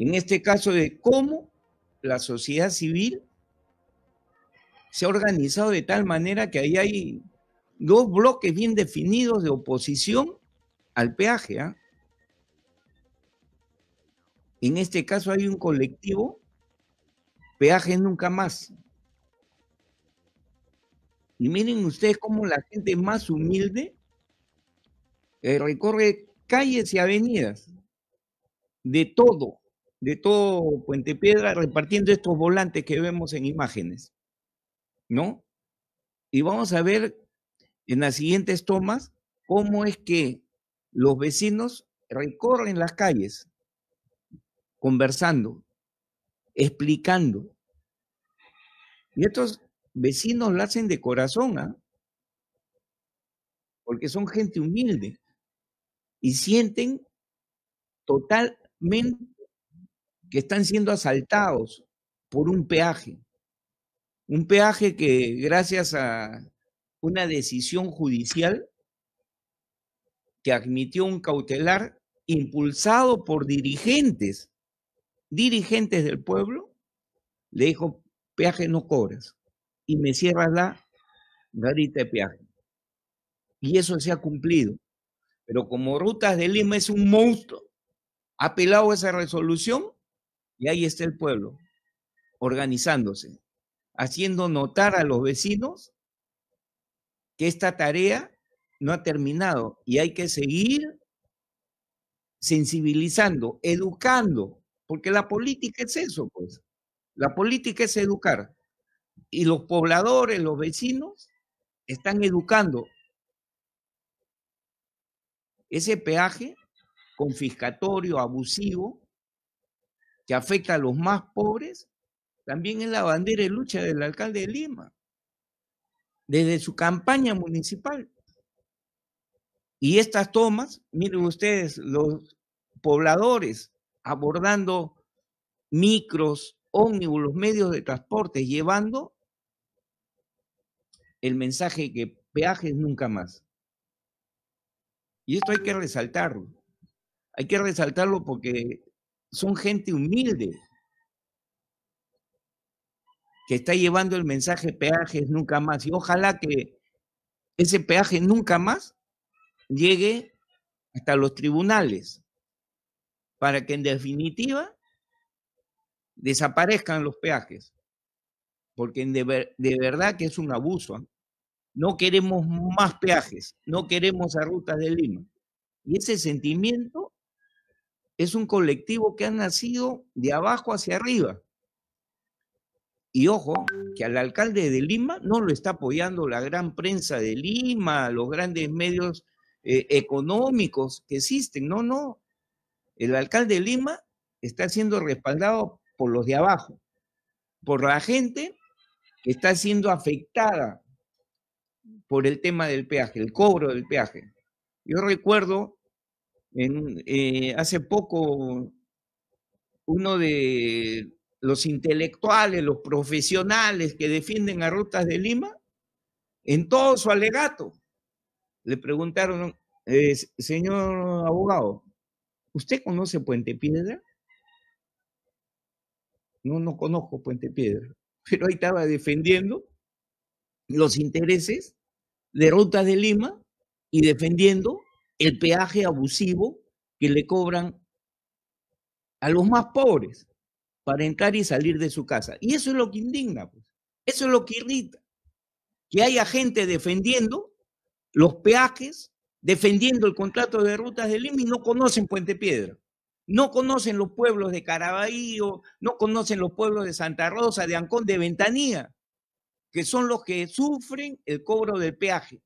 en este caso de cómo la sociedad civil se ha organizado de tal manera que ahí hay dos bloques bien definidos de oposición al peaje. ¿ah? En este caso hay un colectivo, peaje nunca más. Y miren ustedes cómo la gente más humilde eh, recorre calles y avenidas de todo de todo Puente Piedra repartiendo estos volantes que vemos en imágenes, ¿no? Y vamos a ver en las siguientes tomas cómo es que los vecinos recorren las calles conversando, explicando. Y estos vecinos lo hacen de corazón, ¿ah? porque son gente humilde y sienten totalmente que están siendo asaltados por un peaje. Un peaje que gracias a una decisión judicial que admitió un cautelar impulsado por dirigentes, dirigentes del pueblo, le dijo, peaje no cobras y me cierras la garita de peaje. Y eso se ha cumplido. Pero como Rutas de Lima es un monstruo, ha apelado a esa resolución y ahí está el pueblo, organizándose, haciendo notar a los vecinos que esta tarea no ha terminado y hay que seguir sensibilizando, educando, porque la política es eso, pues. La política es educar. Y los pobladores, los vecinos, están educando. Ese peaje confiscatorio, abusivo, que afecta a los más pobres, también es la bandera de lucha del alcalde de Lima, desde su campaña municipal. Y estas tomas, miren ustedes, los pobladores abordando micros, ómnibus, los medios de transporte, llevando el mensaje que peajes nunca más. Y esto hay que resaltarlo. Hay que resaltarlo porque son gente humilde que está llevando el mensaje peajes nunca más. Y ojalá que ese peaje nunca más llegue hasta los tribunales, para que en definitiva desaparezcan los peajes, porque de, verdad que es un abuso. ¿ah? No queremos más peajes, no queremos a rutas de Lima. Y ese sentimiento es un colectivo que ha nacido de abajo hacia arriba. Y ojo, que al alcalde de Lima no lo está apoyando la gran prensa de Lima, los grandes medios eh, económicos que existen. No, no. El alcalde de Lima está siendo respaldado por los de abajo, por la gente que está siendo afectada por el tema del peaje, el cobro del peaje. Yo recuerdo eh, hace poco, uno de los intelectuales, los profesionales que defienden a Rutas de Lima, en todo su alegato, le preguntaron, eh, señor abogado, ¿usted conoce Puente Piedra? No, no conozco Puente Piedra, pero ahí estaba defendiendo los intereses de Rutas de Lima y defendiendo el peaje abusivo que le cobran a los más pobres para entrar y salir de su casa. Y eso es lo que indigna, pues. eso es lo que irrita, que haya gente defendiendo los peajes, defendiendo el contrato de rutas del Lima y no conocen Puente Piedra, no conocen los pueblos de Caraballo, no conocen los pueblos de Santa Rosa, de Ancón, de Ventanía, que son los que sufren el cobro del peaje.